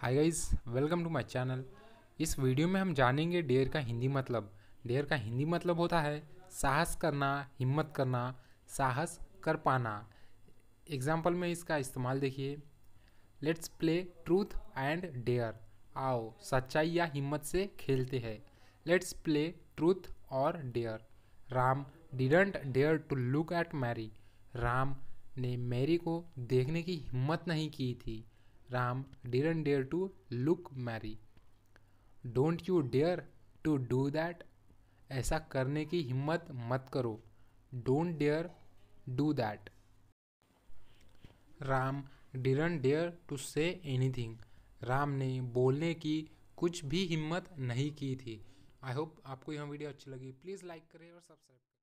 Hi guys welcome to my channel इस video में हम जानेंगे डेयर का हिंदी मतलब डेयर का हिंदी मतलब होता है साहस करना हिम्मत करना साहस कर पाना एग्जाम्पल में इसका इस्तेमाल देखिए let's play truth and dare आओ सच्चाई या हिम्मत से खेलते हैं लेट्स प्ले ट्रूथ और dare Ram didn't dare to look at Mary Ram ने मैरी को देखने की हिम्मत नहीं की थी Ram didn't dare to look Mary. Don't you dare to do that. ऐसा करने की हिम्मत मत करो don't dare do that Ram डिरन dare to say anything Ram ने बोलने की कुछ भी हिम्मत नहीं की थी आई होप आपको यह वीडियो अच्छी लगी प्लीज़ लाइक करें और सब्सक्राइब